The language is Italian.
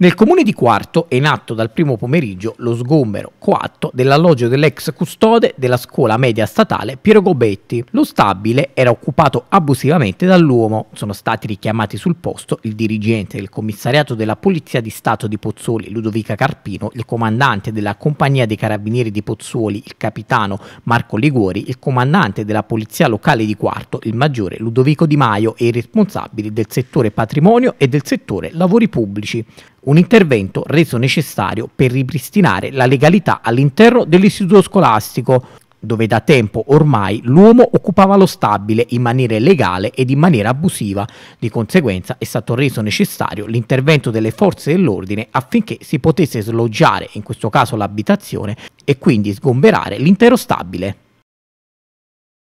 Nel comune di Quarto è in atto dal primo pomeriggio lo sgombero coatto dell'alloggio dell'ex custode della scuola media statale Piero Gobetti. Lo stabile era occupato abusivamente dall'uomo. Sono stati richiamati sul posto il dirigente del commissariato della Polizia di Stato di Pozzuoli Ludovica Carpino, il comandante della compagnia dei carabinieri di Pozzuoli, il capitano Marco Liguori, il comandante della polizia locale di Quarto, il maggiore Ludovico Di Maio e i responsabili del settore patrimonio e del settore lavori pubblici un intervento reso necessario per ripristinare la legalità all'interno dell'istituto scolastico, dove da tempo ormai l'uomo occupava lo stabile in maniera illegale ed in maniera abusiva. Di conseguenza è stato reso necessario l'intervento delle forze dell'ordine affinché si potesse sloggiare in questo caso l'abitazione e quindi sgomberare l'intero stabile.